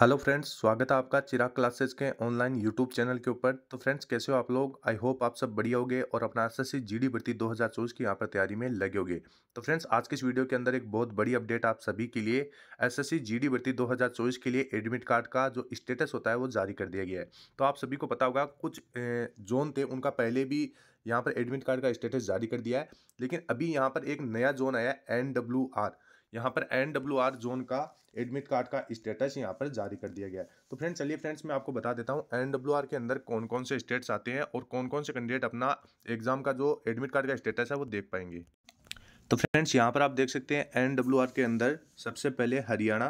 hello friends स्वागत है आपका चिराग क्लासेस के ऑनलाइन यूट्यूब चैनल के ऊपर तो फ्रेंड्स कैसे हो आप लोग आई होप आप सब बढ़िया होगे और अपना एस सी जी डी भर्ती दो हज़ार चौबीस की यहाँ पर तैयारी में लगे होगे तो फ्रेंड्स आज के इस वीडियो के अंदर एक बहुत बड़ी अपडेट आप सभी के लिए S S C G D भर्ती दो हज़ार चौबीस के लिए एडमिट कार्ड का जो स्टेटस होता है वो जारी कर दिया गया है तो आप सभी को पता होगा कुछ जोन थे उनका पहले भी यहाँ पर एडमिट कार्ड का स्टेटस जारी कर दिया है लेकिन अभी यहाँ पर एक नया जोन आया है एन डब्ल्यू आर यहाँ पर एन डब्ल्यू आर जोन का एडमिट कार्ड का स्टेटस यहाँ पर जारी कर दिया गया है तो फ्रेंड्स चलिए फ्रेंड्स मैं आपको बता देता हूँ एन डब्ल्यू आर के अंदर कौन कौन से स्टेट्स आते हैं और कौन कौन से कैंडिडेट अपना एग्जाम का जो एडमिट कार्ड का स्टेटस है वो देख पाएंगे तो फ्रेंड्स यहाँ पर आप देख सकते हैं एन डब्ल्यू आर के अंदर सबसे पहले हरियाणा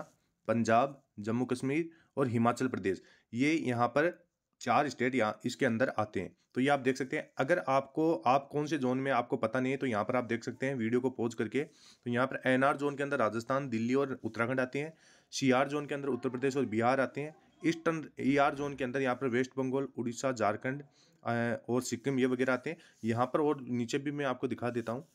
पंजाब जम्मू कश्मीर और हिमाचल प्रदेश ये यहाँ पर चार स्टेट यहाँ इसके अंदर आते हैं तो ये आप देख सकते हैं अगर आपको आप कौन से जोन में आपको पता नहीं है तो यहाँ पर आप देख सकते हैं वीडियो को पोज करके तो यहाँ पर एनआर जोन के अंदर राजस्थान दिल्ली और उत्तराखंड आते हैं सीआर जोन के अंदर उत्तर प्रदेश और बिहार आते हैं ईस्टर्न ई आर जोन के अंदर यहाँ पर वेस्ट बंगाल उड़ीसा झारखंड और सिक्किम ये वगैरह आते हैं यहाँ पर और नीचे भी मैं आपको दिखा देता हूँ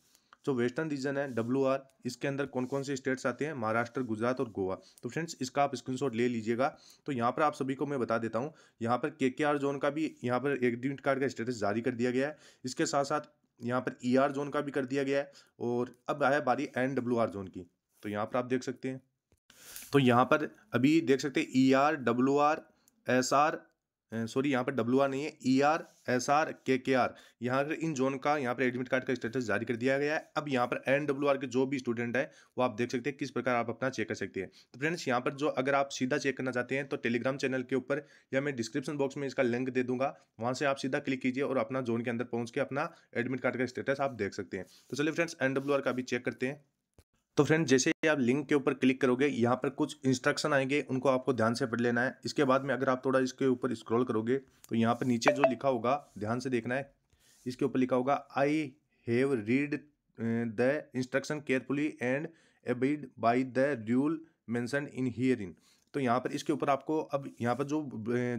जो वेस्टर्न रीजन है डब्ल्यू आर इसके अंदर कौन कौन से स्टेट्स आते हैं महाराष्ट्र गुजरात और गोवा तो फ्रेंड्स इसका आप स्क्रीनशॉट ले लीजिएगा तो यहाँ पर आप सभी को मैं बता देता हूँ यहाँ पर के के आर जोन का भी यहाँ पर एग्रीमेंट कार्ड का स्टेटस जारी कर दिया गया है इसके साथ साथ यहाँ पर ई ER जोन का भी कर दिया गया है और अब आया बारी एन डब्ल्यू जोन की तो यहाँ पर आप देख सकते हैं तो यहाँ पर अभी देख सकते हैं E R W R S R sorry यहाँ पर डब्ल्यू आर नहीं है ई आर एस आर के के आर यहाँ पर इन जोन का यहाँ पर एडमिट कार्ड का स्टेटस जारी कर दिया गया है अब यहाँ पर एन डब्ल्यू आर के जो भी स्टूडेंट है वो आप देख सकते हैं किस प्रकार आप अपना चेक कर सकते हैं तो फ्रेंड्स यहाँ पर जो अगर आप सीधा चेक करना चाहते हैं तो टेलीग्राम चैनल के ऊपर या मैं डिस्क्रिप्शन बॉक्स में इसका लिंक दे दूंगा वहाँ से आप सीधा क्लिक कीजिए और अपना जोन के अंदर पहुँच के अपना एडमिट कार्ड का स्टेटस आप देख सकते हैं तो चलिए फ्रेंड्स एन डब्ल्यू आर का भी चेक करते हैं तो फ्रेंड जैसे ही आप लिंक के ऊपर क्लिक करोगे यहाँ पर कुछ इंस्ट्रक्शन आएंगे उनको आपको ध्यान से पढ़ लेना है इसके बाद में अगर आप थोड़ा इसके ऊपर स्क्रॉल करोगे तो यहाँ पर नीचे जो लिखा होगा ध्यान से देखना है इसके ऊपर लिखा होगा I have read the instruction carefully and abide by the rule mentioned in here in तो यहाँ पर इसके ऊपर आपको अब यहाँ पर जो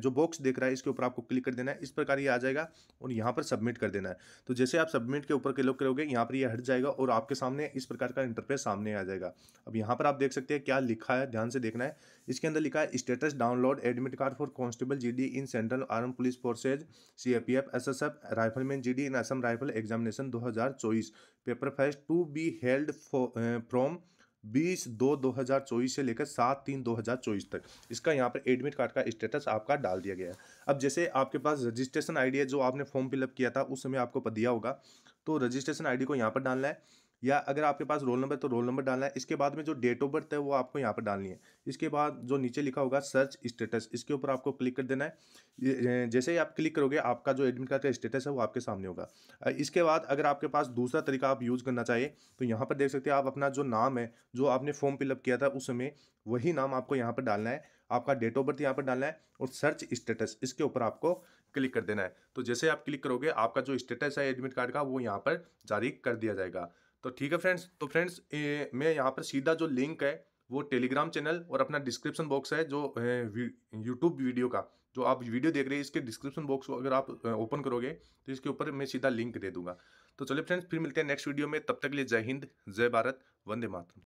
जो बॉक्स देख रहा है इसके ऊपर आपको क्लिक कर देना है इस प्रकार ये आ जाएगा और यहाँ पर सबमिट कर देना है तो जैसे आप सबमिट के ऊपर क्लिक करोगे यहाँ पर ये हट जाएगा और आपके सामने इस प्रकार का इंटरफेस सामने आ जाएगा अब यहाँ पर आप देख सकते हैं क्या लिखा है ध्यान से देखना है इसके अंदर लिखा है status download admit card for constable G in central arm police forces S F rifleman D in Assam rifle examination दो paper first to be held from बीस दो दो हज़ार चौबीस से लेकर सात तीन दो हज़ार चौबीस तक इसका यहाँ पर एडमिट कार्ड का स्टेटस आपका डाल दिया गया है अब जैसे आपके पास रजिस्ट्रेशन आईडी है जो आपने फॉर्म फिलअप किया था उस समय आपको दिया होगा तो रजिस्ट्रेशन आईडी को यहाँ पर डालना है या अगर आपके पास रोल नंबर तो रोल नंबर डालना है इसके बाद में जो डेट ऑफ बर्थ है वो आपको यहाँ पर डालनी है इसके बाद जो नीचे लिखा होगा सर्च स्टेटस इसके ऊपर आपको क्लिक कर देना है जैसे ही आप क्लिक करोगे आपका जो एडमिट कार्ड का स्टेटस है वो आपके सामने होगा इसके बाद अगर आपके पास दूसरा तरीका आप यूज़ करना चाहिए तो यहाँ पर देख सकते हैं आप अपना जो नाम है जो आपने फॉर्म फिलअप किया था उस समय वही नाम आपको यहाँ पर डालना है आपका डेट ऑफ बर्थ यहाँ पर डालना है और सर्च स्टेटस इसके ऊपर आपको क्लिक कर देना है तो जैसे आप क्लिक करोगे आपका जो स्टेटस है एडमिट कार्ड का वो यहाँ पर जारी कर दिया जाएगा तो ठीक है फ्रेंड्स तो फ्रेंड्स मैं यहाँ पर सीधा जो लिंक है वो टेलीग्राम चैनल और अपना डिस्क्रिप्शन बॉक्स है जो यूट्यूब वीडियो का जो आप वीडियो देख रहे हैं इसके डिस्क्रिप्शन बॉक्स को अगर आप ओपन करोगे तो इसके ऊपर मैं सीधा लिंक दे दूंगा तो चलिए फ्रेंड्स फिर मिलते हैं नेक्स्ट वीडियो में तब तक के लिए जय हिंद जय भारत वंदे मातरम